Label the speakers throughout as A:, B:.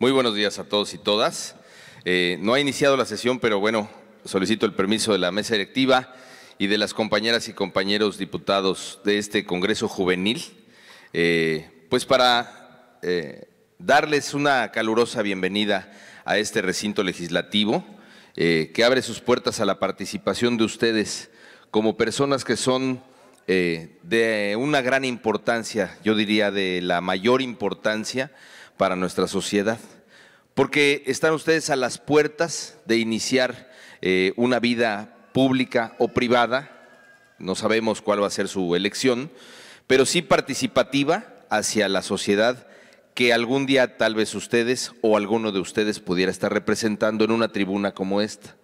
A: Muy buenos días a todos y todas. Eh, no ha iniciado la sesión, pero bueno, solicito el permiso de la mesa directiva y de las compañeras y compañeros diputados de este Congreso Juvenil, eh, pues para eh, darles una calurosa bienvenida a este recinto legislativo que abre sus puertas a la participación de ustedes como personas que son de una gran importancia, yo diría de la mayor importancia, para nuestra sociedad, porque están ustedes a las puertas de iniciar eh, una vida pública o privada, no sabemos cuál va a ser su elección, pero sí participativa hacia la sociedad que algún día tal vez ustedes o alguno de ustedes pudiera estar representando en una tribuna como esta.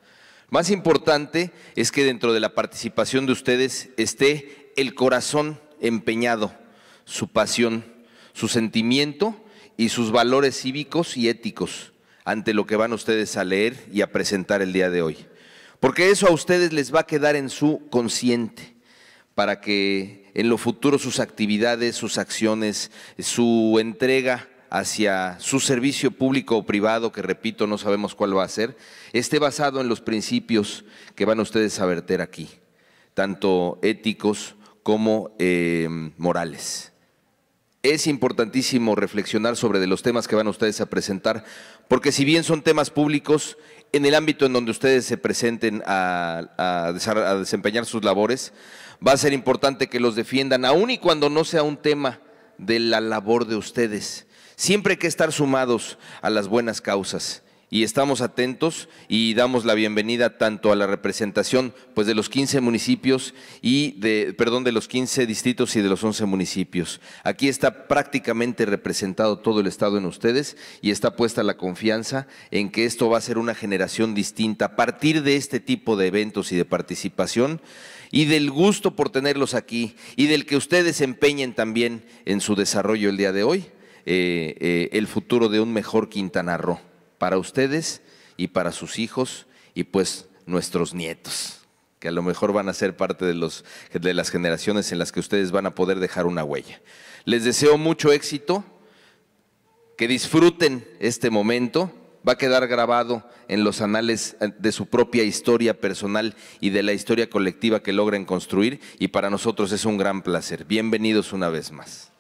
A: Más importante es que dentro de la participación de ustedes esté el corazón empeñado, su pasión, su sentimiento y sus valores cívicos y éticos ante lo que van ustedes a leer y a presentar el día de hoy. Porque eso a ustedes les va a quedar en su consciente para que en lo futuro sus actividades, sus acciones, su entrega hacia su servicio público o privado, que repito, no sabemos cuál va a ser, esté basado en los principios que van ustedes a verter aquí, tanto éticos como eh, morales es importantísimo reflexionar sobre los temas que van ustedes a presentar, porque si bien son temas públicos, en el ámbito en donde ustedes se presenten a, a desempeñar sus labores, va a ser importante que los defiendan, aun y cuando no sea un tema de la labor de ustedes. Siempre hay que estar sumados a las buenas causas y estamos atentos y damos la bienvenida tanto a la representación pues de los 15 municipios y de perdón de los 15 distritos y de los 11 municipios. Aquí está prácticamente representado todo el estado en ustedes y está puesta la confianza en que esto va a ser una generación distinta a partir de este tipo de eventos y de participación y del gusto por tenerlos aquí y del que ustedes empeñen también en su desarrollo el día de hoy eh, eh, el futuro de un mejor Quintana Roo para ustedes y para sus hijos y pues nuestros nietos, que a lo mejor van a ser parte de, los, de las generaciones en las que ustedes van a poder dejar una huella. Les deseo mucho éxito, que disfruten este momento, va a quedar grabado en los anales eh, de su propia historia personal y de la historia colectiva que logren construir y para nosotros es un gran placer. Bienvenidos una vez más.